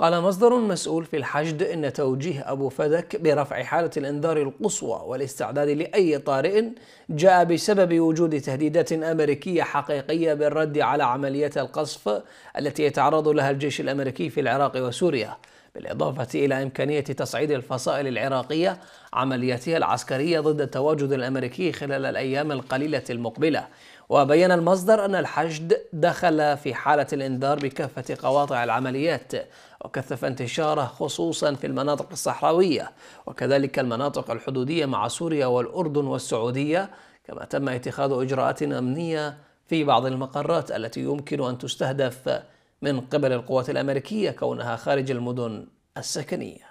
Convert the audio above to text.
قال مصدر مسؤول في الحشد إن توجيه أبو فدك برفع حالة الإنذار القصوى والاستعداد لأي طارئ جاء بسبب وجود تهديدات أمريكية حقيقية بالرد على عمليات القصف التي يتعرض لها الجيش الأمريكي في العراق وسوريا بالإضافة إلى إمكانية تصعيد الفصائل العراقية عملياتها العسكرية ضد التواجد الأمريكي خلال الأيام القليلة المقبلة وبين المصدر أن الحشد دخل في حالة الإنذار بكافة قواطع العمليات وكثف انتشاره خصوصا في المناطق الصحراوية وكذلك المناطق الحدودية مع سوريا والأردن والسعودية كما تم اتخاذ إجراءات أمنية في بعض المقرات التي يمكن أن تستهدف من قبل القوات الامريكيه كونها خارج المدن السكنيه